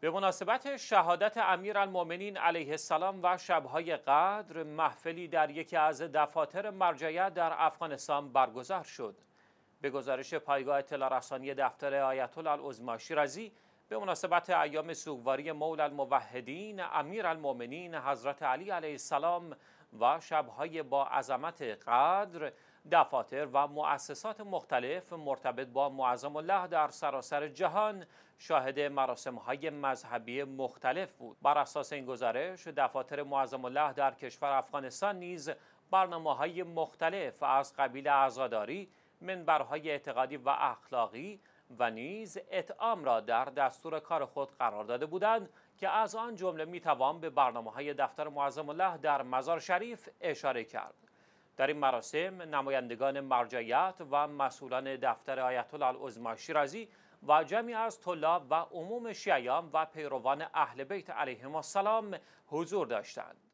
به مناسبت شهادت امیر المومنین علیه السلام و شبهای قدر محفلی در یکی از دفاتر مرجعیت در افغانستان برگزار شد. به گزارش پایگاه اطلاع رسانی دفتر آیتول الله رزی به مناسبت ایام سوگواری مولا الموحدین المومنین حضرت علی علیه السلام و شبهای با عظمت قدر دفاتر و مؤسسات مختلف مرتبط با معظم الله در سراسر جهان شاهد مراسم های مذهبی مختلف بود بر اساس این گزارش دفاتر معظم الله در کشور افغانستان نیز برنامه های مختلف از قبیل عزاداری منبرهای اعتقادی و اخلاقی و نیز اطعام را در دستور کار خود قرار داده بودند که از آن جمله میتوان به برنامه های دفتر معظم الله در مزار شریف اشاره کرد در این مراسم نمایندگان مرجعیت و مسئولان دفتر آیت الله العظما شیرازی و جمعی از طلاب و عموم شیعیان و پیروان اهل بیت علیهم السلام حضور داشتند